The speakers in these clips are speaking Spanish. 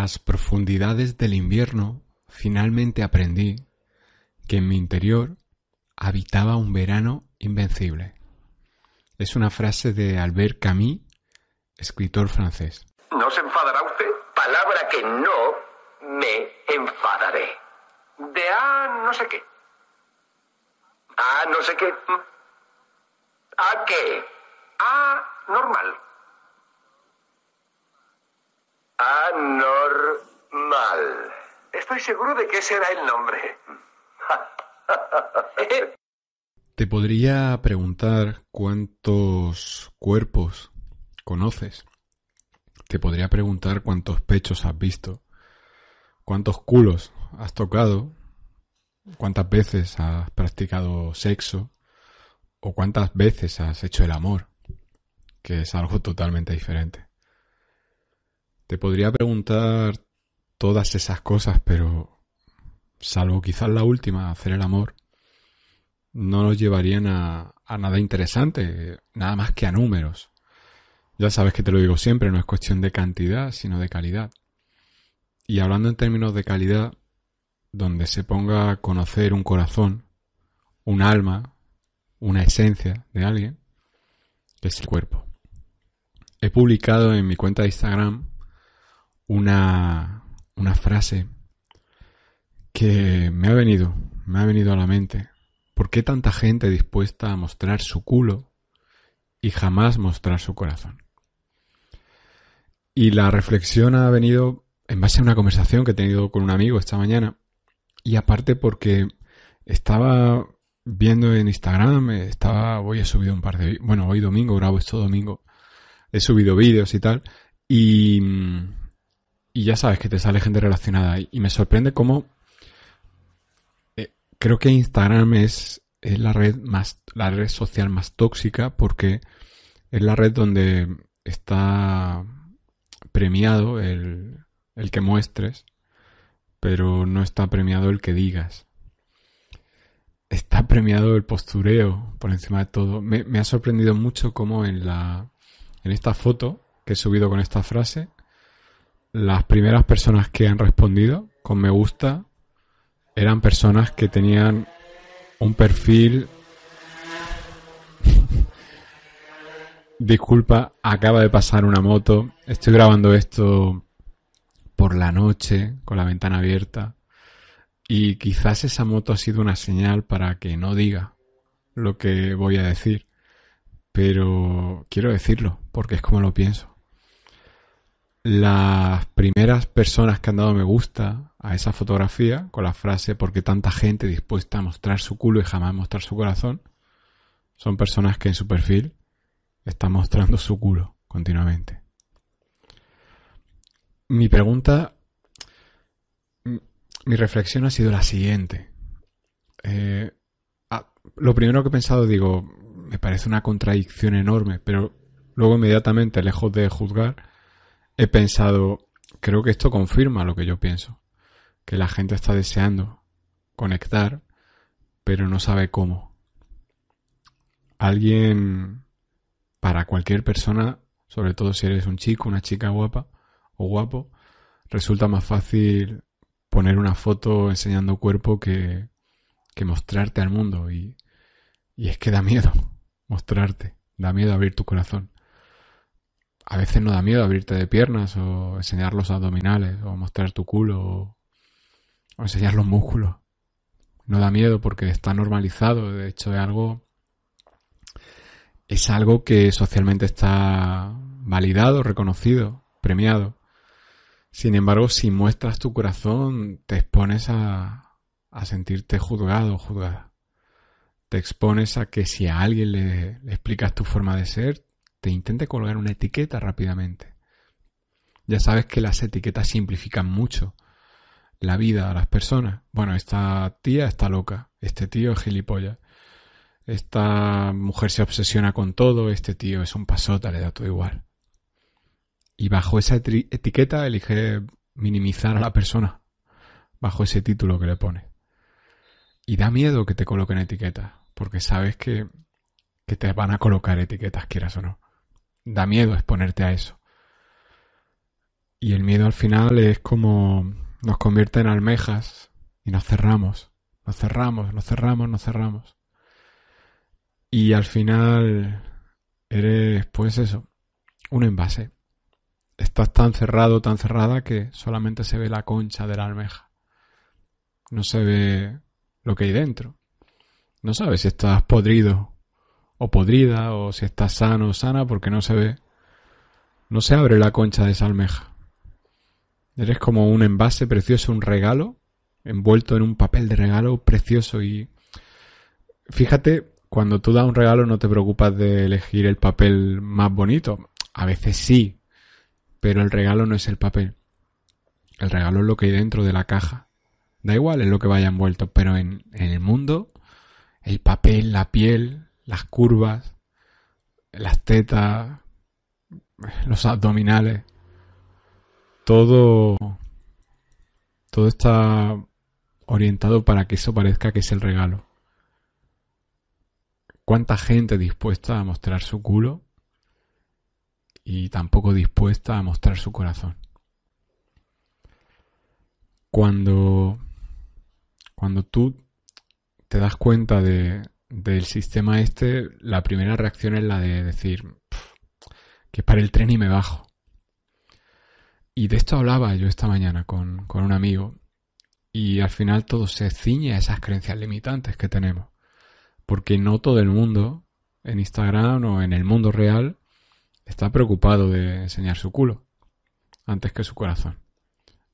las profundidades del invierno finalmente aprendí que en mi interior habitaba un verano invencible. Es una frase de Albert Camus, escritor francés. ¿No se enfadará usted? Palabra que no me enfadaré. De a no sé qué. A no sé qué. ¿A qué? A normal. Anormal. Estoy seguro de que ese era el nombre. Te podría preguntar cuántos cuerpos conoces. Te podría preguntar cuántos pechos has visto. Cuántos culos has tocado. Cuántas veces has practicado sexo. O cuántas veces has hecho el amor. Que es algo totalmente diferente. Te podría preguntar todas esas cosas, pero salvo quizás la última, hacer el amor, no nos llevarían a, nada interesante, nada más que a números. Ya sabes que te lo digo siempre, no es cuestión de cantidad, sino de calidad. Y hablando en términos de calidad, donde se ponga a conocer un corazón, un alma, una esencia de alguien, es el cuerpo. He publicado en mi cuenta de Instagram una, frase que me ha venido, me ha venido a la mente. ¿Por qué tanta gente dispuesta a mostrar su culo y jamás mostrar su corazón? Y la reflexión ha venido en base a una conversación que he tenido con un amigo esta mañana y aparte porque estaba viendo en Instagram, estaba, hoy he subido un par de, bueno, hoy domingo, grabo esto domingo, he subido vídeos y tal, y mm, y ya sabes que te sale gente relacionada. Y, me sorprende cómo eh, creo que Instagram es, es, la red más, la red social más tóxica porque es la red donde está premiado el, el que muestres, pero no está premiado el que digas. Está premiado el postureo por encima de todo. Me, ha sorprendido mucho cómo en la en esta foto que he subido con esta frase las primeras personas que han respondido con me gusta eran personas que tenían un perfil... Disculpa, acaba de pasar una moto. Estoy grabando esto por la noche, con la ventana abierta. Y quizás esa moto ha sido una señal para que no diga lo que voy a decir. Pero quiero decirlo, porque es como lo pienso las primeras personas que han dado me gusta a esa fotografía con la frase porque tanta gente dispuesta a mostrar su culo y jamás mostrar su corazón son personas que en su perfil están mostrando su culo continuamente. Mi pregunta, mi reflexión ha sido la siguiente. Eh, ah, lo primero que he pensado, digo, me parece una contradicción enorme, pero luego inmediatamente, lejos de juzgar, he pensado, creo que esto confirma lo que yo pienso, que la gente está deseando conectar, pero no sabe cómo. Alguien, para cualquier persona, sobre todo si eres un chico, una chica guapa o guapo, resulta más fácil poner una foto enseñando cuerpo que, mostrarte al mundo. y es que da miedo mostrarte, da miedo abrir tu corazón a veces no da miedo abrirte de piernas o enseñar los abdominales o mostrar tu culo o, enseñar los músculos. No da miedo porque está normalizado, de hecho es algo es algo que socialmente está validado, reconocido, premiado. Sin embargo, si muestras tu corazón, te expones a, a sentirte juzgado o juzgada. Te expones a que si a alguien le, explicas tu forma de ser, te intente colgar una etiqueta rápidamente. Ya sabes que las etiquetas simplifican mucho la vida a las personas. Bueno, esta tía está loca, este tío es gilipollas, esta mujer se obsesiona con todo, este tío es un pasota, le da todo igual. Y bajo esa etiqueta elige minimizar a la persona, bajo ese título que le pone. Y da miedo que te coloquen etiquetas, porque sabes que, que te van a colocar etiquetas, quieras o no da miedo exponerte a eso. Y el miedo al final es como nos convierte en almejas y nos cerramos, nos cerramos, nos cerramos, nos cerramos. Y al final eres, pues eso, un envase. Estás tan cerrado, tan cerrada que solamente se ve la concha de la almeja. No se ve lo que hay dentro. No sabes si estás podrido o podrida, o si está sano o sana, porque no se ve, no se abre la concha de esa almeja. Eres como un envase precioso, un regalo, envuelto en un papel de regalo precioso y... Fíjate, cuando tú das un regalo no te preocupas de elegir el papel más bonito. A veces sí, pero el regalo no es el papel. El regalo es lo que hay dentro de la caja. Da igual es lo que vaya envuelto, pero en, en el mundo el papel, la piel, las curvas, las tetas, los abdominales, todo, todo está orientado para que eso parezca que es el regalo. ¿Cuánta gente dispuesta a mostrar su culo y tampoco dispuesta a mostrar su corazón? Cuando, cuando tú te das cuenta de, del sistema este, la primera reacción es la de decir que para el tren y me bajo. Y de esto hablaba yo esta mañana con, con un amigo y al final todo se ciñe a esas creencias limitantes que tenemos. Porque no todo el mundo en Instagram o en el mundo real está preocupado de enseñar su culo antes que su corazón.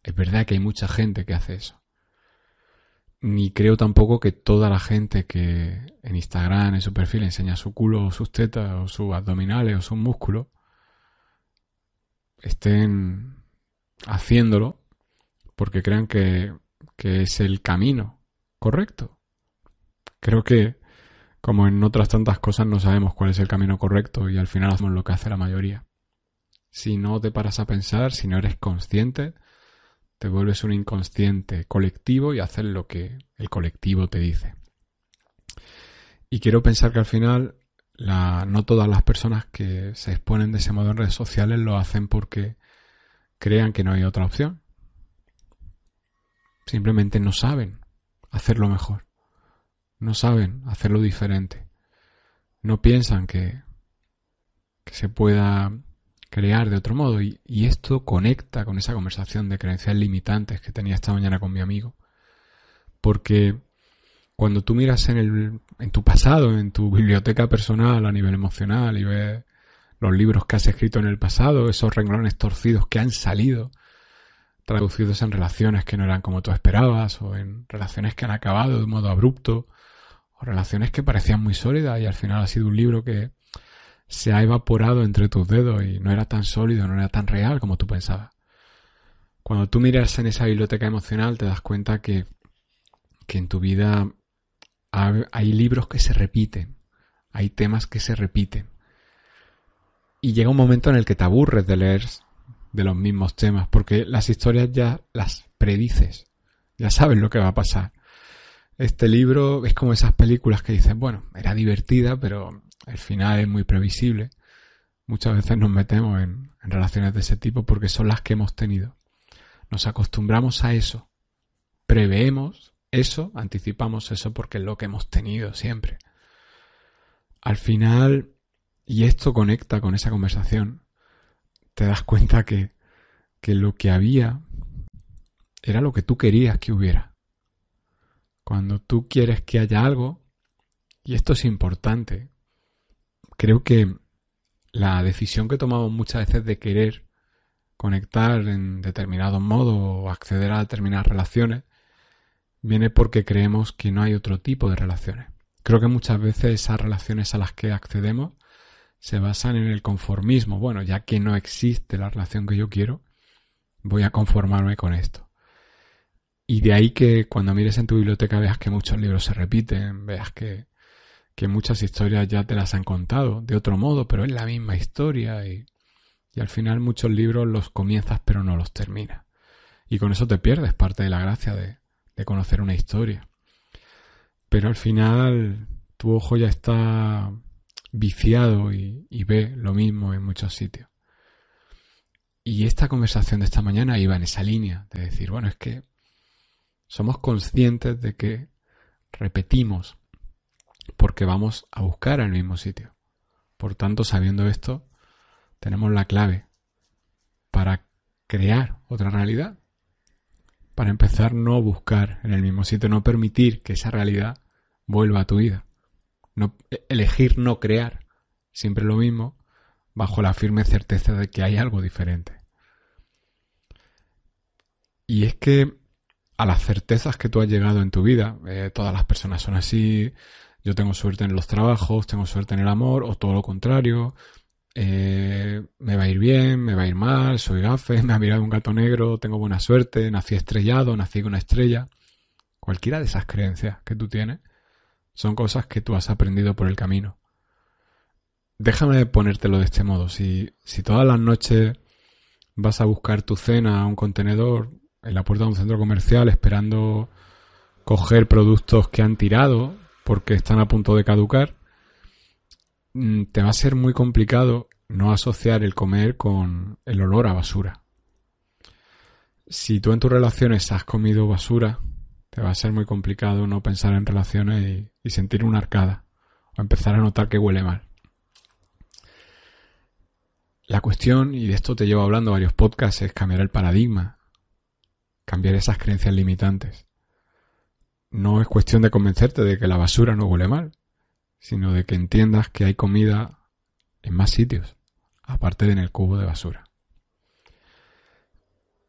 Es verdad que hay mucha gente que hace eso ni creo tampoco que toda la gente que en Instagram, en su perfil, enseña su culo o sus tetas o sus abdominales o sus músculos, estén haciéndolo porque crean que, que es el camino correcto. Creo que, como en otras tantas cosas, no sabemos cuál es el camino correcto y al final hacemos lo que hace la mayoría. Si no te paras a pensar, si no eres consciente, te vuelves un inconsciente colectivo y haces lo que el colectivo te dice. Y quiero pensar que al final la, no todas las personas que se exponen de ese modo en redes sociales lo hacen porque crean que no hay otra opción. Simplemente no saben hacerlo mejor. No saben hacerlo diferente. No piensan que, que se pueda crear de otro modo. Y, esto conecta con esa conversación de creencias limitantes que tenía esta mañana con mi amigo. Porque cuando tú miras en, el, en tu pasado, en tu biblioteca personal a nivel emocional y ves los libros que has escrito en el pasado, esos renglones torcidos que han salido, traducidos en relaciones que no eran como tú esperabas, o en relaciones que han acabado de un modo abrupto, o relaciones que parecían muy sólidas y al final ha sido un libro que se ha evaporado entre tus dedos y no era tan sólido, no era tan real como tú pensabas. Cuando tú miras en esa biblioteca emocional te das cuenta que, en tu vida hay libros que se repiten, hay temas que se repiten. Y llega un momento en el que te aburres de leer de los mismos temas, porque las historias ya las predices, ya sabes lo que va a pasar. Este libro es como esas películas que dices, bueno, era divertida, pero el final es muy previsible. Muchas veces nos metemos en, relaciones de ese tipo porque son las que hemos tenido. Nos acostumbramos a eso. Preveemos eso, anticipamos eso porque es lo que hemos tenido siempre. Al final, y esto conecta con esa conversación, te das cuenta que, que lo que había era lo que tú querías que hubiera. Cuando tú quieres que haya algo, y esto es importante, creo que la decisión que tomamos muchas veces de querer conectar en determinado modo o acceder a determinadas relaciones viene porque creemos que no hay otro tipo de relaciones. Creo que muchas veces esas relaciones a las que accedemos se basan en el conformismo. Bueno, ya que no existe la relación que yo quiero, voy a conformarme con esto. Y de ahí que cuando mires en tu biblioteca veas que muchos libros se repiten, veas que que muchas historias ya te las han contado de otro modo, pero es la misma historia y, al final muchos libros los comienzas pero no los terminas. Y con eso te pierdes parte de la gracia de, conocer una historia. Pero al final tu ojo ya está viciado y, y, ve lo mismo en muchos sitios. Y esta conversación de esta mañana iba en esa línea, de decir, bueno, es que somos conscientes de que repetimos porque vamos a buscar al mismo sitio. Por tanto, sabiendo esto, tenemos la clave para crear otra realidad. Para empezar, no buscar en el mismo sitio, no permitir que esa realidad vuelva a tu vida. No, e, elegir no crear siempre lo mismo bajo la firme certeza de que hay algo diferente. Y es que a las certezas que tú has llegado en tu vida, eh, todas las personas son así, yo tengo suerte en los trabajos, tengo suerte en el amor, o todo lo contrario, eh, me va a ir bien, me va a ir mal, soy gafe, me ha mirado un gato negro, tengo buena suerte, nací estrellado, nací con una estrella. Cualquiera de esas creencias que tú tienes son cosas que tú has aprendido por el camino. Déjame ponértelo de este modo. Si, si todas las noches vas a buscar tu cena a un contenedor en la puerta de un centro comercial esperando coger productos que han tirado porque están a punto de caducar, mm, te va a ser muy complicado no asociar el comer con el olor a basura. Si tú en tus relaciones has comido basura, te va a ser muy complicado no pensar en relaciones y, sentir una arcada o empezar a notar que huele mal. La cuestión, y de esto te llevo hablando varios podcasts, es cambiar el paradigma, cambiar esas creencias limitantes no es cuestión de convencerte de que la basura no huele mal, sino de que entiendas que hay comida en más sitios, aparte de en el cubo de basura.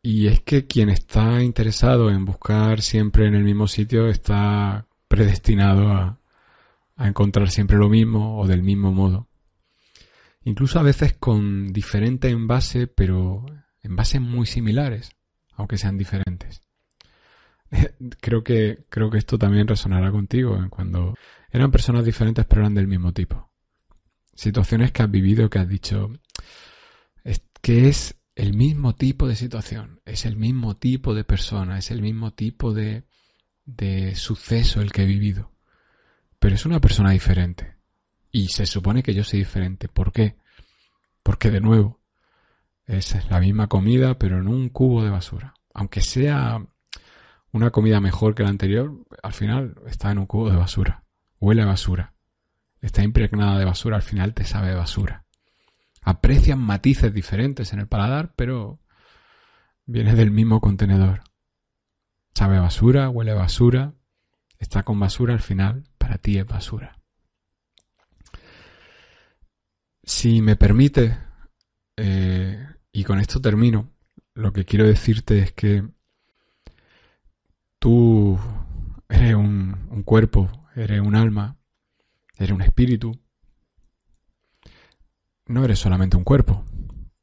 Y es que quien está interesado en buscar siempre en el mismo sitio está predestinado a, a encontrar siempre lo mismo o del mismo modo. Incluso a veces con diferente envase, pero envases muy similares, aunque sean diferentes. creo que, creo que esto también resonará contigo ¿eh? cuando eran personas diferentes pero eran del mismo tipo. Situaciones que has vivido, que has dicho, que es el mismo tipo de situación, es el mismo tipo de persona, es el mismo tipo de, de suceso el que he vivido. Pero es una persona diferente. Y se supone que yo soy diferente. ¿Por qué? Porque de nuevo, es la misma comida pero en un cubo de basura. Aunque sea una comida mejor que la anterior, al final está en un cubo de basura. Huele a basura. Está impregnada de basura, al final te sabe de basura. Aprecian matices diferentes en el paladar, pero viene del mismo contenedor. Sabe a basura, huele a basura, está con basura, al final para ti es basura. Si me permite, eh, y con esto termino, lo que quiero decirte es que Tú eres un, cuerpo, eres un alma, eres un espíritu. No eres solamente un cuerpo,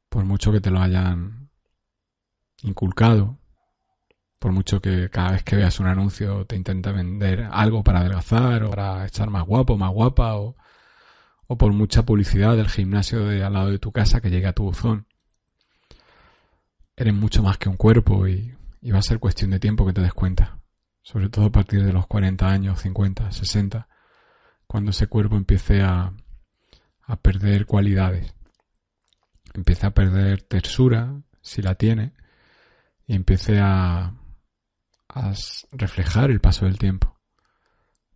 por mucho que te lo hayan inculcado, por mucho que cada vez que veas un anuncio te intenta vender algo para adelgazar o para estar más guapo, más guapa, o, por mucha publicidad del gimnasio de al lado de tu casa que llegue a tu buzón. Eres mucho más que un cuerpo y y va a ser cuestión de tiempo que te des cuenta, sobre todo a partir de los 40 años, 50, 60, cuando ese cuerpo empiece a, a perder cualidades, empiece a perder tersura, si la tiene, y empiece a, a reflejar el paso del tiempo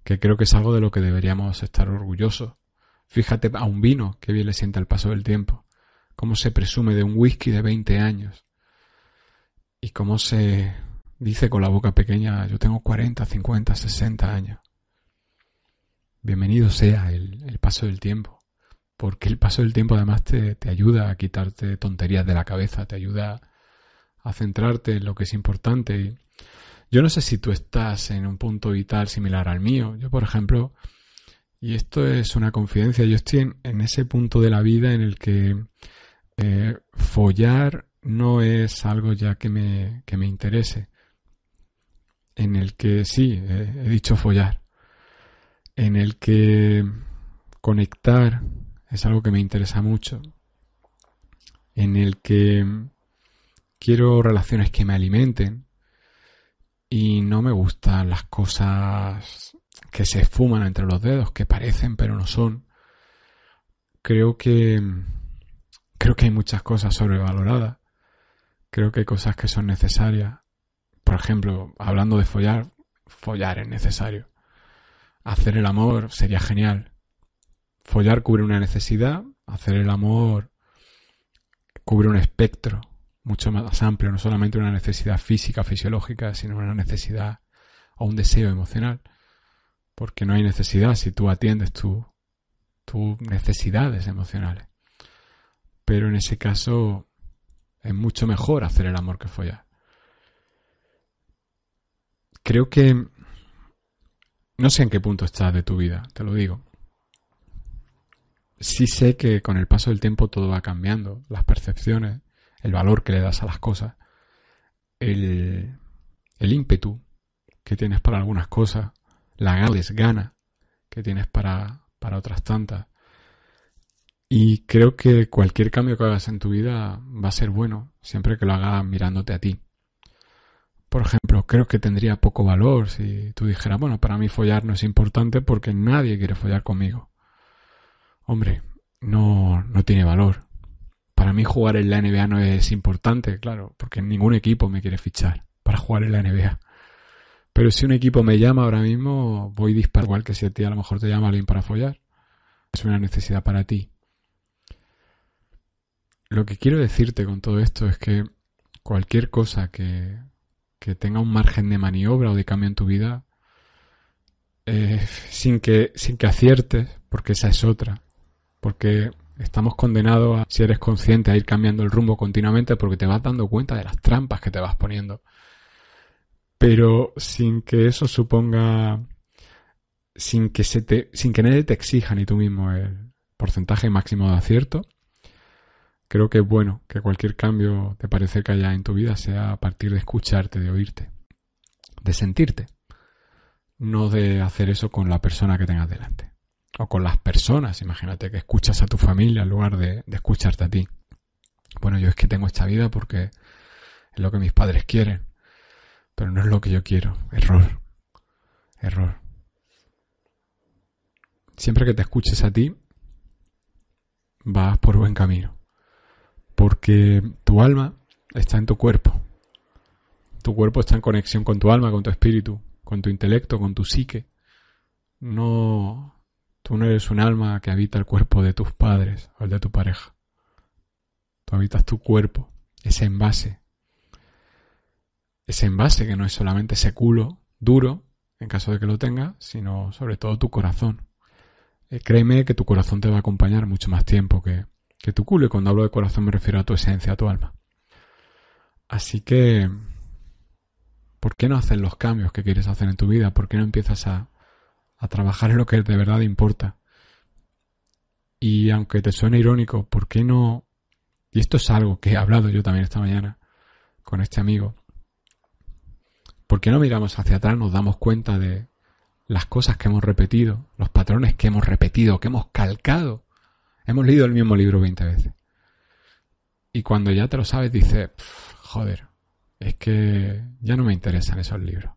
que creo que es algo de lo que deberíamos estar orgullosos. Fíjate a un vino, que bien le sienta el paso del tiempo. Cómo se presume de un whisky de 20 años. Y como se dice con la boca pequeña, yo tengo 40, 50, 60 años. Bienvenido sea el, paso del tiempo, porque el paso del tiempo además te, ayuda a quitarte tonterías de la cabeza, te ayuda a centrarte en lo que es importante. Yo no sé si tú estás en un punto vital similar al mío. Yo, por ejemplo, y esto es una confidencia, yo estoy en, ese punto de la vida en el que eh, follar no es algo ya que me, que me interese, en el que sí, he, dicho follar, en el que conectar es algo que me interesa mucho, en el que quiero relaciones que me alimenten y no me gustan las cosas que se fuman entre los dedos, que parecen pero no son. Creo que creo que hay muchas cosas sobrevaloradas Creo que hay cosas que son necesarias. Por ejemplo, hablando de follar, follar es necesario. Hacer el amor sería genial. Follar cubre una necesidad, hacer el amor cubre un espectro mucho más amplio, no solamente una necesidad física, fisiológica, sino una necesidad o un deseo emocional. Porque no hay necesidad si tú atiendes tus necesidades emocionales. Pero en ese caso es mucho mejor hacer el amor que follar. Creo que... No sé en qué punto estás de tu vida, te lo digo. Sí sé que con el paso del tiempo todo va cambiando. Las percepciones, el valor que le das a las cosas, el, el ímpetu que tienes para algunas cosas, la ganas, gana que tienes para, para otras tantas. Y creo que cualquier cambio que hagas en tu vida va a ser bueno, siempre que lo hagas mirándote a ti. Por ejemplo, creo que tendría poco valor si tú dijeras, bueno, para mí follar no es importante porque nadie quiere follar conmigo. Hombre, no, no tiene valor. Para mí jugar en la NBA no es importante, claro, porque ningún equipo me quiere fichar para jugar en la NBA. Pero si un equipo me llama ahora mismo, voy disparar igual que si a ti a lo mejor te llama alguien para follar. Es una necesidad para ti, lo que quiero decirte con todo esto es que cualquier cosa que, tenga un margen de maniobra o de cambio en tu vida, eh, sin, que, sin que aciertes, porque esa es otra, porque estamos condenados a, si eres consciente, a ir cambiando el rumbo continuamente porque te vas dando cuenta de las trampas que te vas poniendo. Pero sin que eso suponga, sin que, se te, sin que nadie te exija ni tú mismo el porcentaje máximo de acierto, Creo que es bueno que cualquier cambio te parece que haya en tu vida sea a partir de escucharte, de oírte, de sentirte, no de hacer eso con la persona que tengas delante. O con las personas, imagínate que escuchas a tu familia en lugar de escucharte a ti. Bueno, yo es que tengo esta vida porque es lo que mis padres quieren, pero no es lo que yo quiero. Error, error. Siempre que te escuches a ti, vas por buen camino porque tu alma está en tu cuerpo. Tu cuerpo está en conexión con tu alma, con tu espíritu, con tu intelecto, con tu psique. No, tú no eres un alma que habita el cuerpo de tus padres o el de tu pareja. Tú habitas tu cuerpo, ese envase. Ese envase que no es solamente ese culo duro, en caso de que lo tengas, sino sobre todo tu corazón. Eh, créeme que tu corazón te va a acompañar mucho más tiempo que, que tu culo. cuando hablo de corazón me refiero a tu esencia, a tu alma. Así que, ¿por qué no haces los cambios que quieres hacer en tu vida? ¿Por qué no empiezas a, a trabajar en lo que de verdad importa? Y aunque te suene irónico, ¿por qué no? Y esto es algo que he hablado yo también esta mañana con este amigo. ¿Por qué no miramos hacia atrás, nos damos cuenta de las cosas que hemos repetido, los patrones que hemos repetido, que hemos calcado Hemos leído el mismo libro 20 veces. Y cuando ya te lo sabes, dices, joder, es que ya no me interesan esos libros.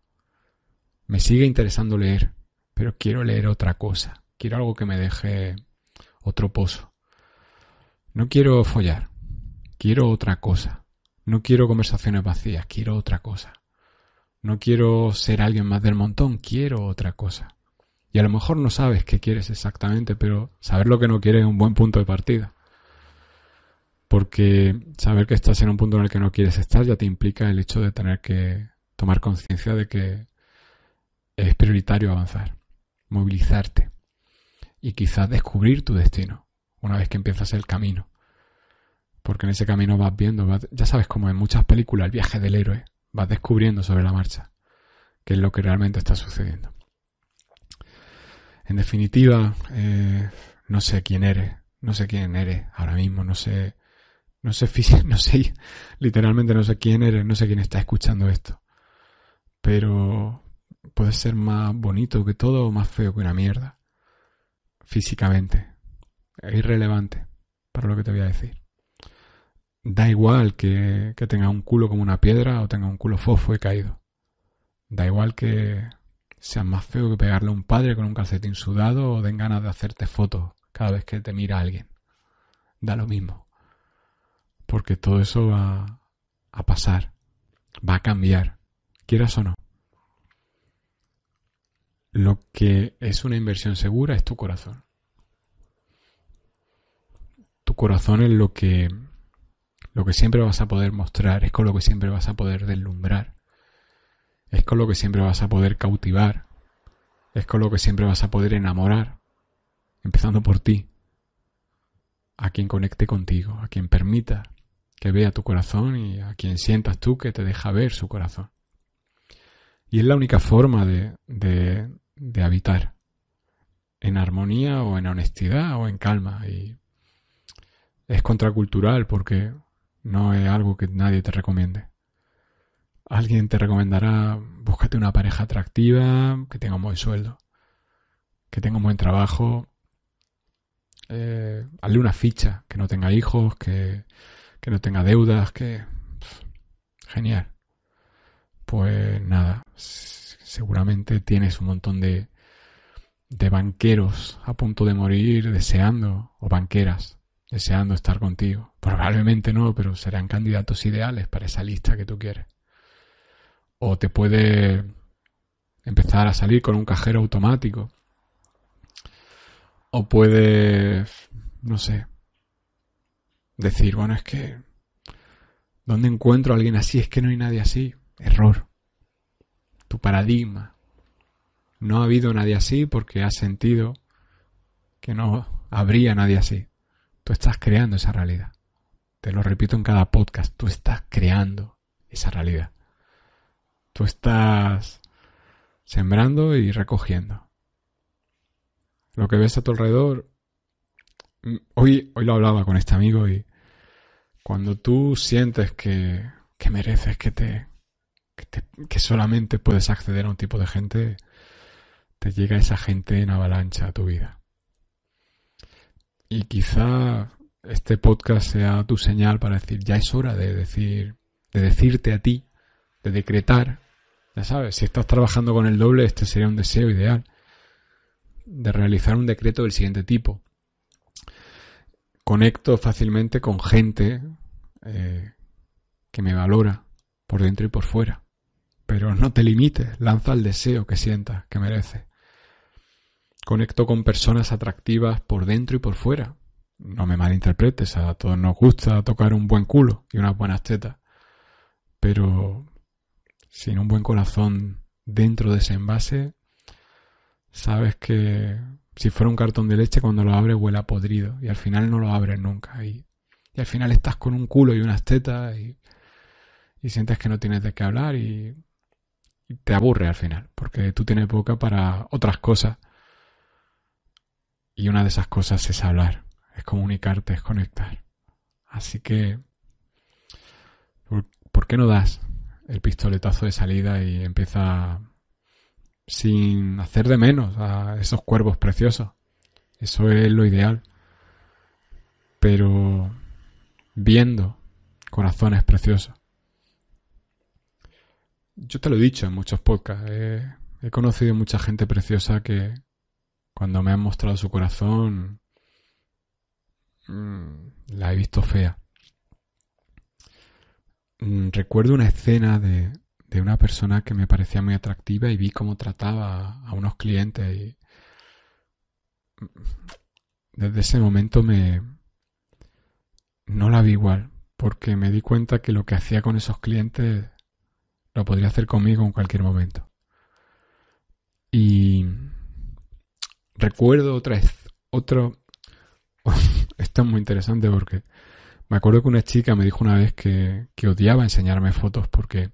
Me sigue interesando leer, pero quiero leer otra cosa. Quiero algo que me deje otro pozo. No quiero follar. Quiero otra cosa. No quiero conversaciones vacías. Quiero otra cosa. No quiero ser alguien más del montón. Quiero otra cosa. Y a lo mejor no sabes qué quieres exactamente, pero saber lo que no quieres es un buen punto de partida. Porque saber que estás en un punto en el que no quieres estar ya te implica el hecho de tener que tomar conciencia de que es prioritario avanzar, movilizarte y quizás descubrir tu destino una vez que empiezas el camino. Porque en ese camino vas viendo, ya sabes como en muchas películas, el viaje del héroe, vas descubriendo sobre la marcha qué es lo que realmente está sucediendo. En definitiva, eh, no sé quién eres, no sé quién eres ahora mismo, no sé, no sé, no sé, literalmente no sé quién eres, no sé quién está escuchando esto. Pero puedes ser más bonito que todo o más feo que una mierda. Físicamente. Es irrelevante para lo que te voy a decir. Da igual que, que tenga un culo como una piedra o tenga un culo fofo y caído. Da igual que, sea más feo que pegarle a un padre con un calcetín sudado o den ganas de hacerte fotos cada vez que te mira alguien. Da lo mismo. Porque todo eso va a pasar, va a cambiar, quieras o no. Lo que es una inversión segura es tu corazón. Tu corazón es lo que lo que siempre vas a poder mostrar, es con lo que siempre vas a poder deslumbrar es con lo que siempre vas a poder cautivar, es con lo que siempre vas a poder enamorar, empezando por ti, a quien conecte contigo, a quien permita que vea tu corazón y a quien sientas tú que te deja ver su corazón. Y es la única forma de, habitar, en armonía o en honestidad o en calma. Y es contracultural porque no es algo que nadie te recomiende. Alguien te recomendará, búscate una pareja atractiva, que tenga un buen sueldo, que tenga un buen trabajo, eh, hazle una ficha, que no tenga hijos, que, no tenga deudas, que... genial. Pues nada, seguramente tienes un montón de, de banqueros a punto de morir deseando, o banqueras deseando estar contigo. Probablemente no, pero serán candidatos ideales para esa lista que tú quieres o te puede empezar a salir con un cajero automático. O puede, no sé, decir, bueno, es que, ¿dónde encuentro a alguien así? Es que no hay nadie así. Error. Tu paradigma. No ha habido nadie así porque has sentido que no habría nadie así. Tú estás creando esa realidad. Te lo repito en cada podcast, tú estás creando esa realidad. Tú estás sembrando y recogiendo. Lo que ves a tu alrededor. Mm, hoy, hoy lo hablaba con este amigo y cuando tú sientes que, mereces, que te, que solamente puedes acceder a un tipo de gente, te llega esa gente en avalancha a tu vida. Y quizá este podcast sea tu señal para decir, ya es hora de decir, de decirte a ti, de decretar ya sabes, si estás trabajando con el doble, este sería un deseo ideal de realizar un decreto del siguiente tipo. Conecto fácilmente con gente eh, que me valora por dentro y por fuera. Pero no te limites, lanza el deseo que sientas que merece. Conecto con personas atractivas por dentro y por fuera. No me malinterpretes, a todos nos gusta tocar un buen culo y unas buenas tetas. Pero sin un buen corazón dentro de ese envase, sabes que si fuera un cartón de leche, cuando lo abres huele a podrido y al final no lo abres nunca. Y, al final estás con un culo y unas tetas y, sientes que no tienes de qué hablar y, te aburre al final, porque tú tienes boca para otras cosas. Y una de esas cosas es hablar, es comunicarte, es conectar. Así que, ¿por qué no das? el pistoletazo de salida y empieza sin hacer de menos a esos cuervos preciosos. Eso es lo ideal. Pero viendo corazones preciosos. Yo te lo he dicho en muchos podcasts. he conocido mucha gente preciosa que cuando me han mostrado su corazón mm, la he visto fea. Mm, recuerdo una escena de, una persona que me parecía muy atractiva y vi cómo trataba a unos clientes y mm, desde ese momento me no la vi igual porque me di cuenta que lo que hacía con esos clientes lo podría hacer conmigo en cualquier momento. Y recuerdo otra vez otro esto es muy interesante porque me acuerdo que una chica me dijo una vez que, odiaba enseñarme fotos porque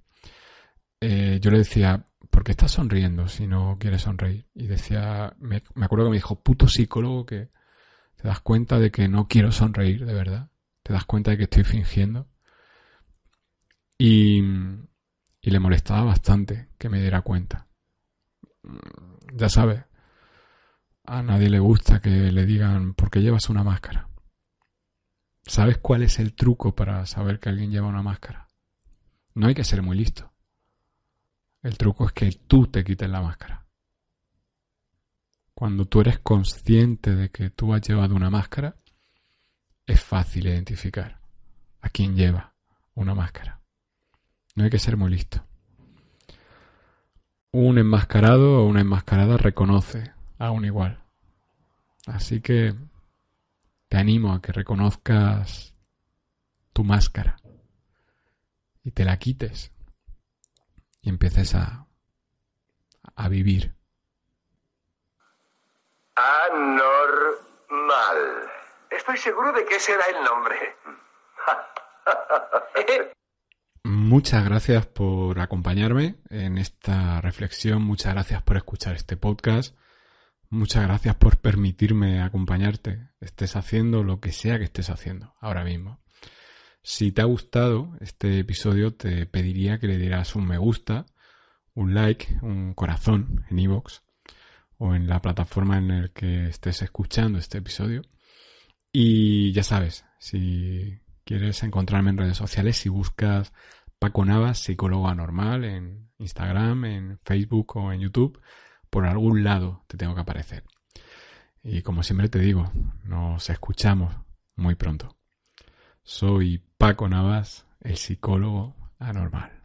eh, yo le decía, ¿por qué estás sonriendo si no quieres sonreír? Y decía, me, acuerdo que me dijo, puto psicólogo, que te das cuenta de que no quiero sonreír de verdad. Te das cuenta de que estoy fingiendo. Y, y le molestaba bastante que me diera cuenta. Ya sabes, a nadie le gusta que le digan, ¿por qué llevas una máscara? ¿Sabes cuál es el truco para saber que alguien lleva una máscara? No hay que ser muy listo. El truco es que tú te quites la máscara. Cuando tú eres consciente de que tú has llevado una máscara, es fácil identificar a quién lleva una máscara. No hay que ser muy listo. Un enmascarado o una enmascarada reconoce a un igual. Así que te animo a que reconozcas tu máscara y te la quites y empieces a, vivir. Anormal. Estoy seguro de que ese era el nombre. Muchas gracias por acompañarme en esta reflexión, muchas gracias por escuchar este podcast. Muchas gracias por permitirme acompañarte, estés haciendo lo que sea que estés haciendo ahora mismo. Si te ha gustado este episodio, te pediría que le dieras un me gusta, un like, un corazón en iVoox o en la plataforma en la que estés escuchando este episodio. Y ya sabes, si quieres encontrarme en redes sociales, si buscas Paco Navas, psicólogo anormal, en Instagram, en Facebook o en YouTube, por algún lado te tengo que aparecer. Y como siempre te digo, nos escuchamos muy pronto. Soy Paco Navas, el psicólogo anormal.